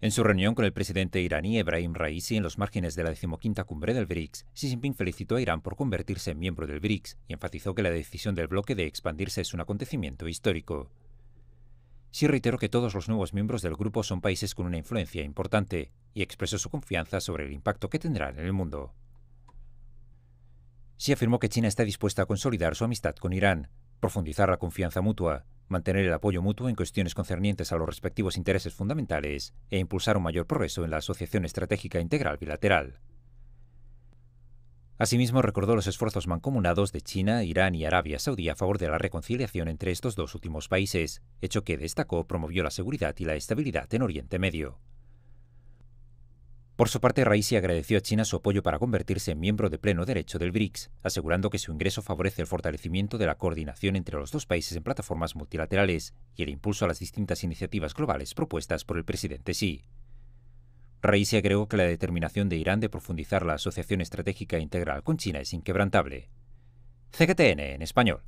En su reunión con el presidente iraní Ebrahim Raisi en los márgenes de la decimoquinta cumbre del BRICS, Xi Jinping felicitó a Irán por convertirse en miembro del BRICS y enfatizó que la decisión del bloque de expandirse es un acontecimiento histórico. Xi reiteró que todos los nuevos miembros del grupo son países con una influencia importante y expresó su confianza sobre el impacto que tendrán en el mundo. Xi afirmó que China está dispuesta a consolidar su amistad con Irán, profundizar la confianza mutua, mantener el apoyo mutuo en cuestiones concernientes a los respectivos intereses fundamentales e impulsar un mayor progreso en la asociación estratégica integral bilateral. Asimismo, recordó los esfuerzos mancomunados de China, Irán y Arabia Saudí a favor de la reconciliación entre estos dos últimos países, hecho que destacó promovió la seguridad y la estabilidad en Oriente Medio. Por su parte, Raisi agradeció a China su apoyo para convertirse en miembro de pleno derecho del BRICS, asegurando que su ingreso favorece el fortalecimiento de la coordinación entre los dos países en plataformas multilaterales y el impulso a las distintas iniciativas globales propuestas por el presidente Xi. Raisi agregó que la determinación de Irán de profundizar la asociación estratégica integral con China es inquebrantable. CGTN en español.